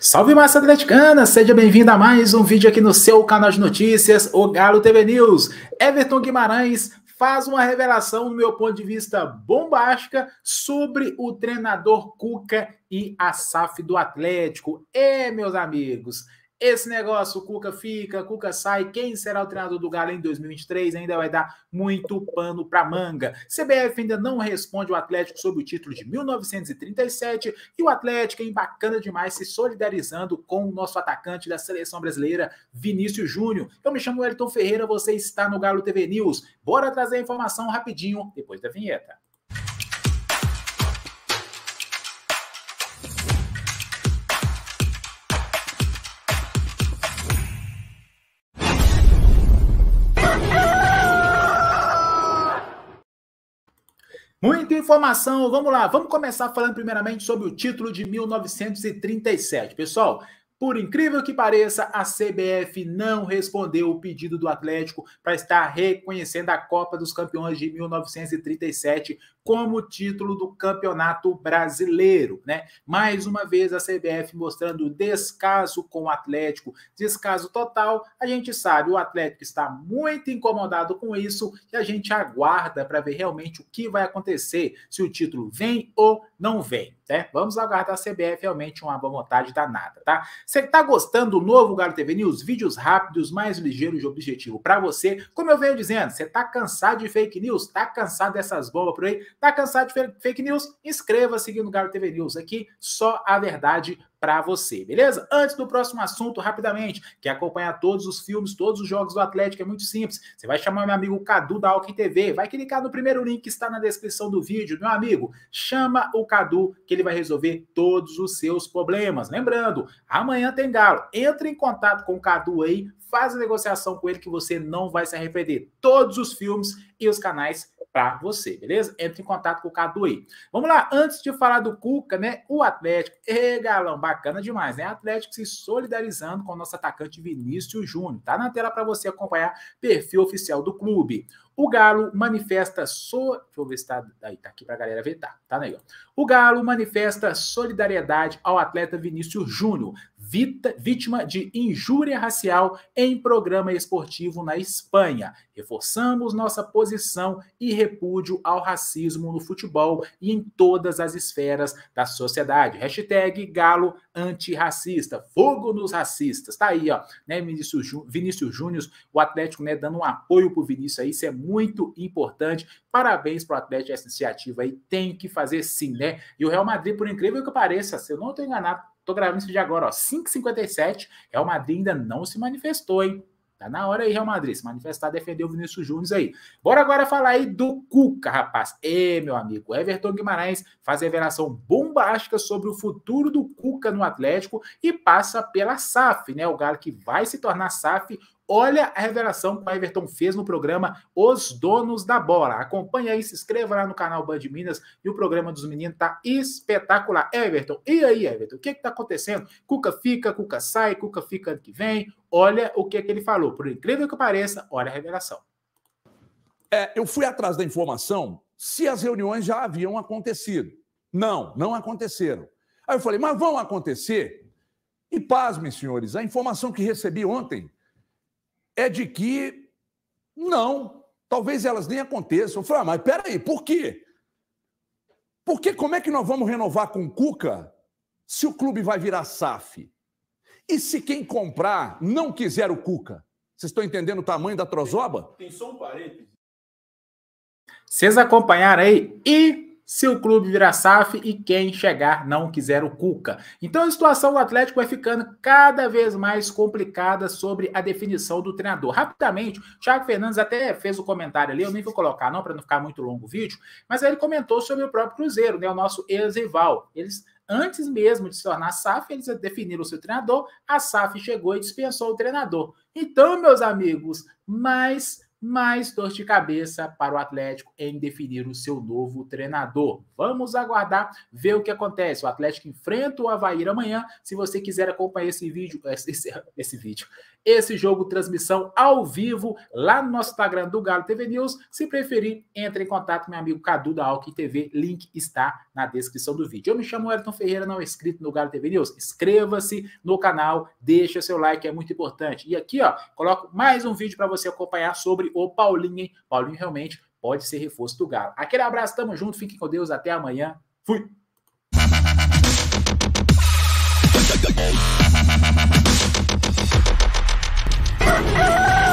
Salve massa atleticana, seja bem-vindo a mais um vídeo aqui no seu canal de notícias, o Galo TV News. Everton Guimarães faz uma revelação, no meu ponto de vista, bombástica sobre o treinador Cuca e a SAF do Atlético. É, meus amigos, esse negócio, o Cuca fica, o Cuca sai, quem será o treinador do Galo em 2023 ainda vai dar muito pano para manga. CBF ainda não responde o Atlético sobre o título de 1937 e o Atlético é bacana demais se solidarizando com o nosso atacante da seleção brasileira, Vinícius Júnior. Eu me chamo Elton Ferreira, você está no Galo TV News. Bora trazer a informação rapidinho depois da vinheta. Muita informação, vamos lá. Vamos começar falando primeiramente sobre o título de 1937. Pessoal, por incrível que pareça, a CBF não respondeu o pedido do Atlético para estar reconhecendo a Copa dos Campeões de 1937 como título do Campeonato Brasileiro, né? Mais uma vez a CBF mostrando descaso com o Atlético, descaso total. A gente sabe, o Atlético está muito incomodado com isso e a gente aguarda para ver realmente o que vai acontecer, se o título vem ou não vem né? Vamos aguardar a CBF realmente uma boa vontade danada, tá? Você que tá gostando do novo Galo TV News, vídeos rápidos, mais ligeiros de objetivo para você. Como eu venho dizendo, você tá cansado de fake news, tá cansado dessas bombas por aí, tá cansado de fake news? Inscreva seguindo o Galo TV News aqui, só a verdade para você, beleza? Antes do próximo assunto, rapidamente, quer acompanhar todos os filmes, todos os jogos do Atlético, é muito simples. Você vai chamar meu amigo Cadu da Alckmin TV, vai clicar no primeiro link que está na descrição do vídeo, meu amigo, chama o Cadu que ele vai resolver todos os seus problemas. Lembrando, amanhã tem galo. Entre em contato com o Cadu aí, faz a negociação com ele que você não vai se arrepender. Todos os filmes e os canais para você, beleza? Entre em contato com o Cadu aí. Vamos lá, antes de falar do Cuca, né? O Atlético, e galão, bacana demais, né? Atlético se solidarizando com o nosso atacante Vinícius Júnior. Tá na tela para você acompanhar perfil oficial do clube. O Galo manifesta so... Deixa eu ver se tá... Aí, tá aqui pra galera ver, tá? Tá aí, ó. O Galo manifesta solidariedade ao atleta Vinícius Júnior, vítima de injúria racial em programa esportivo na Espanha. Reforçamos nossa posição e repúdio ao racismo no futebol e em todas as esferas da sociedade. Hashtag Galo antirracista. Fogo nos racistas. Tá aí, ó. Né, Vinícius, Vinícius Júnior, o Atlético, né, dando um apoio pro Vinícius aí. Isso é muito importante. Parabéns pro Atlético essa iniciativa aí. Tem que fazer sim, né? E o Real Madrid, por incrível que pareça, se eu não estou enganado, tô gravando isso de agora, ó. 5h57. Real Madrid ainda não se manifestou, hein? Tá na hora aí, Real Madrid, se manifestar, defender o Vinícius Júnior aí. Bora agora falar aí do Cuca, rapaz. É, meu amigo, Everton Guimarães faz revelação bombástica sobre o futuro do Cuca no Atlético e passa pela SAF, né? O Galo que vai se tornar SAF Olha a revelação que o Everton fez no programa Os Donos da Bola. Acompanha aí, se inscreva lá no canal Band Minas e o programa dos meninos tá espetacular. Everton, e aí, Everton? O que que tá acontecendo? Cuca fica, Cuca sai, Cuca fica ano que vem. Olha o que que ele falou. Por incrível que pareça, olha a revelação. É, eu fui atrás da informação se as reuniões já haviam acontecido. Não, não aconteceram. Aí eu falei, mas vão acontecer? E pasmem, senhores, a informação que recebi ontem é de que não, talvez elas nem aconteçam. Eu falei, ah, mas peraí, por quê? Porque como é que nós vamos renovar com o Cuca se o clube vai virar SAF? E se quem comprar não quiser o Cuca? Vocês estão entendendo o tamanho da trozoba? Tem, tem só um parênteses. Vocês acompanharam aí e se o clube virar SAF e quem chegar não quiser o Cuca. Então a situação do Atlético vai ficando cada vez mais complicada sobre a definição do treinador. Rapidamente, o Thiago Fernandes até fez o um comentário ali, eu nem vou colocar não para não ficar muito longo o vídeo, mas ele comentou sobre o próprio Cruzeiro, né, o nosso ex-rival. Eles antes mesmo de se tornar SAF, eles definiram o seu treinador, a SAF chegou e dispensou o treinador. Então, meus amigos, mais mais dor de cabeça para o Atlético em definir o seu novo treinador. Vamos aguardar ver o que acontece. O Atlético enfrenta o Havaí amanhã. Se você quiser acompanhar esse vídeo, esse, esse vídeo, esse jogo, transmissão ao vivo, lá no nosso Instagram do Galo TV News. Se preferir, entre em contato com meu amigo Cadu da Alck TV. Link está na descrição do vídeo. Eu me chamo Elton Ferreira, não é inscrito no Galo TV News. Inscreva-se no canal, deixa seu like, é muito importante. E aqui, ó, coloco mais um vídeo para você acompanhar sobre o Paulinho, hein? Paulinho realmente pode ser reforço do Galo. Aquele abraço, tamo junto, fique com Deus, até amanhã. Fui! Ah!